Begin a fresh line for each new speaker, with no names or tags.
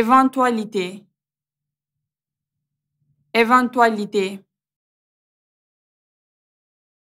Éventualité. Éventualité.